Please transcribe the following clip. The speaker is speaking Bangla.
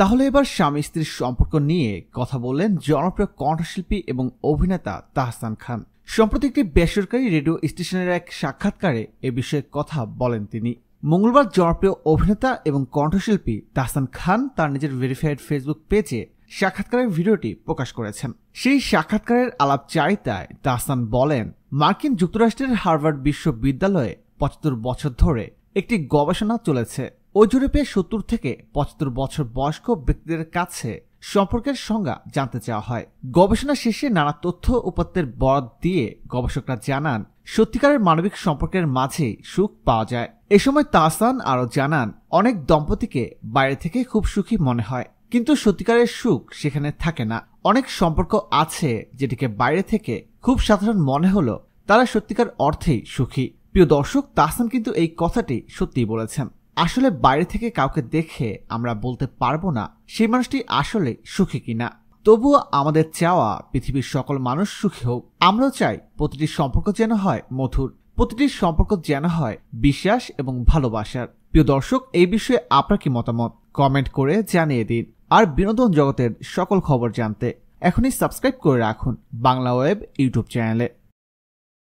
তাহলে এবার স্বামী স্ত্রীর সম্পর্ক নিয়ে কথা বললেন জনপ্রিয় কণ্ঠশিল্পী এবং অভিনেতা তাহসান খান সম্প্রতি একটি বেসরকারি রেডিও স্টেশনের এক সাক্ষাৎকারে এ বিষয়ে কথা বলেন তিনি মঙ্গলবার জনপ্রিয় অভিনেতা এবং কণ্ঠশিল্পী তাহসান খান তার নিজের ভেরিফাইড ফেসবুক পেজে সাক্ষাৎকারের ভিডিওটি প্রকাশ করেছেন সেই সাক্ষাৎকারের আলাপ আলাপচারিতায় তাহসান বলেন মার্কিন যুক্তরাষ্ট্রের হার্ভার্ড বিশ্ববিদ্যালয়ে পঁচাত্তর বছর ধরে একটি গবেষণা চলেছে ওই সত্তর থেকে পঁচাত্তর বছর বয়স্ক ব্যক্তিদের কাছে সম্পর্কের সংজ্ঞা জানতে চাওয়া হয় গবেষণা শেষে নানা তথ্য উপাত্তের বরাদ দিয়ে গবেষকরা জানান সত্যিকারের মানবিক সম্পর্কের মাঝেই সুখ পাওয়া যায় এ সময় তাসান আরও জানান অনেক দম্পতিকে বাইরে থেকে খুব সুখী মনে হয় কিন্তু সত্যিকারের সুখ সেখানে থাকে না অনেক সম্পর্ক আছে যেটিকে বাইরে থেকে খুব সাধারণ মনে হলো তারা সত্যিকার অর্থেই সুখী প্রিয় দর্শক তাহসান কিন্তু এই কথাটি সত্যিই বলেছেন আসলে বাইরে থেকে কাউকে দেখে আমরা বলতে পারবো না সেই মানুষটি আসলে সুখী কিনা তবুও আমাদের চাওয়া পৃথিবীর সকল মানুষ সুখী হোক আমরাও চাই প্রতিটি সম্পর্ক যেন হয় মধুর প্রতিটি সম্পর্ক যেন হয় বিশ্বাস এবং ভালোবাসার প্রিয় দর্শক এই বিষয়ে আপনার কি মতামত কমেন্ট করে জানিয়ে দিন আর বিনোদন জগতের সকল খবর জানতে এখনই সাবস্ক্রাইব করে রাখুন বাংলা ওয়েব ইউটিউব চ্যানেলে